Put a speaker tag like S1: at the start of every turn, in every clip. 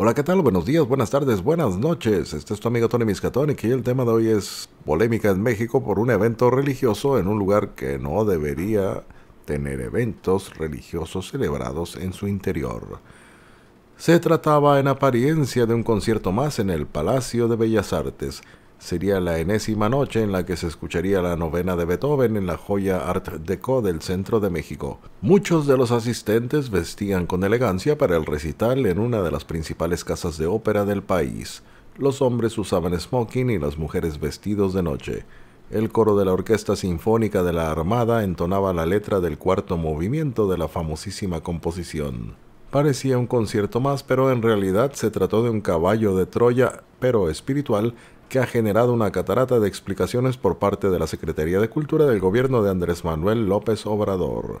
S1: Hola, ¿qué tal? Buenos días, buenas tardes, buenas noches. Este es tu amigo Tony Miscatón y el tema de hoy es polémica en México por un evento religioso en un lugar que no debería tener eventos religiosos celebrados en su interior. Se trataba en apariencia de un concierto más en el Palacio de Bellas Artes, Sería la enésima noche en la que se escucharía la novena de Beethoven en la joya Art Deco del centro de México. Muchos de los asistentes vestían con elegancia para el recital en una de las principales casas de ópera del país. Los hombres usaban smoking y las mujeres vestidos de noche. El coro de la Orquesta Sinfónica de la Armada entonaba la letra del cuarto movimiento de la famosísima composición. Parecía un concierto más, pero en realidad se trató de un caballo de Troya, pero espiritual, que ha generado una catarata de explicaciones por parte de la Secretaría de Cultura del gobierno de Andrés Manuel López Obrador.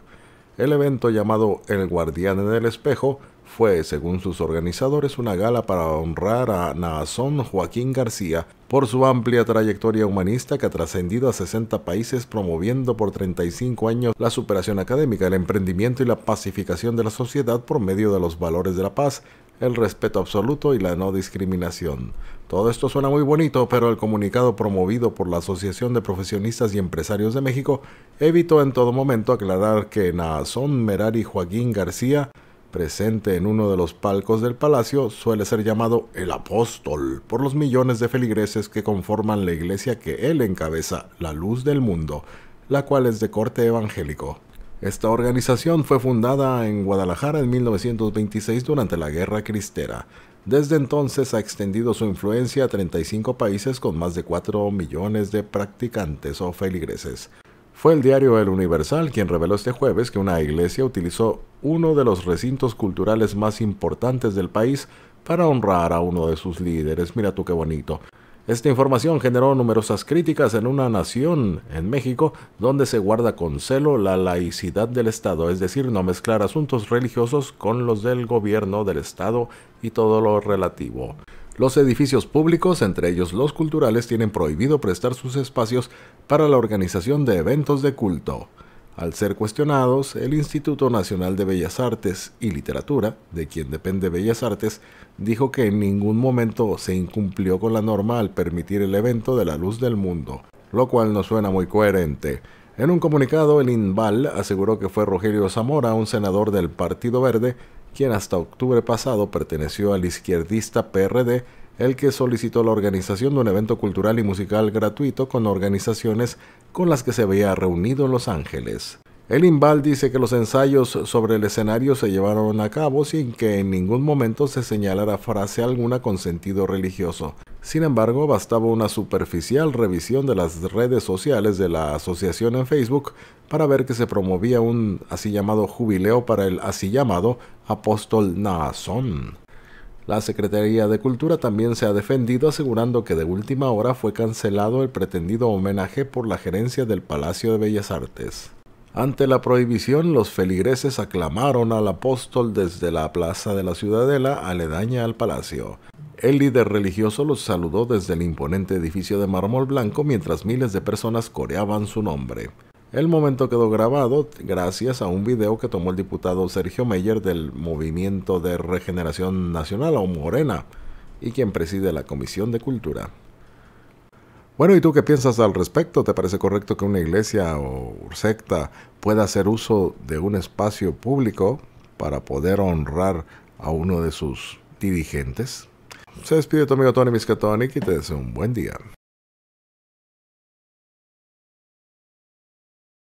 S1: El evento llamado El Guardián en el Espejo fue, según sus organizadores, una gala para honrar a Naazón Joaquín García por su amplia trayectoria humanista que ha trascendido a 60 países promoviendo por 35 años la superación académica, el emprendimiento y la pacificación de la sociedad por medio de los valores de la paz, el respeto absoluto y la no discriminación. Todo esto suena muy bonito, pero el comunicado promovido por la Asociación de Profesionistas y Empresarios de México evitó en todo momento aclarar que Naazón Merari Joaquín García, presente en uno de los palcos del palacio, suele ser llamado el apóstol por los millones de feligreses que conforman la iglesia que él encabeza, la luz del mundo, la cual es de corte evangélico. Esta organización fue fundada en Guadalajara en 1926 durante la Guerra Cristera. Desde entonces ha extendido su influencia a 35 países con más de 4 millones de practicantes o feligreses. Fue el diario El Universal quien reveló este jueves que una iglesia utilizó uno de los recintos culturales más importantes del país para honrar a uno de sus líderes. Mira tú qué bonito. Esta información generó numerosas críticas en una nación, en México, donde se guarda con celo la laicidad del Estado, es decir, no mezclar asuntos religiosos con los del gobierno del Estado y todo lo relativo. Los edificios públicos, entre ellos los culturales, tienen prohibido prestar sus espacios para la organización de eventos de culto. Al ser cuestionados, el Instituto Nacional de Bellas Artes y Literatura, de quien depende Bellas Artes, dijo que en ningún momento se incumplió con la norma al permitir el evento de la luz del mundo, lo cual no suena muy coherente. En un comunicado, el INVAL aseguró que fue Rogelio Zamora, un senador del Partido Verde, quien hasta octubre pasado perteneció al izquierdista PRD, el que solicitó la organización de un evento cultural y musical gratuito con organizaciones con las que se había reunido en Los Ángeles. El Imbal dice que los ensayos sobre el escenario se llevaron a cabo sin que en ningún momento se señalara frase alguna con sentido religioso. Sin embargo, bastaba una superficial revisión de las redes sociales de la asociación en Facebook para ver que se promovía un así llamado jubileo para el así llamado apóstol Naasón. La Secretaría de Cultura también se ha defendido asegurando que de última hora fue cancelado el pretendido homenaje por la gerencia del Palacio de Bellas Artes. Ante la prohibición, los feligreses aclamaron al apóstol desde la plaza de la ciudadela aledaña al palacio. El líder religioso los saludó desde el imponente edificio de mármol blanco mientras miles de personas coreaban su nombre. El momento quedó grabado gracias a un video que tomó el diputado Sergio Meyer del Movimiento de Regeneración Nacional o Morena y quien preside la Comisión de Cultura. Bueno, ¿y tú qué piensas al respecto? ¿Te parece correcto que una iglesia o secta pueda hacer uso de un espacio público para poder honrar a uno de sus dirigentes? Se despide tu amigo Tony Miskatonic y te deseo un buen día.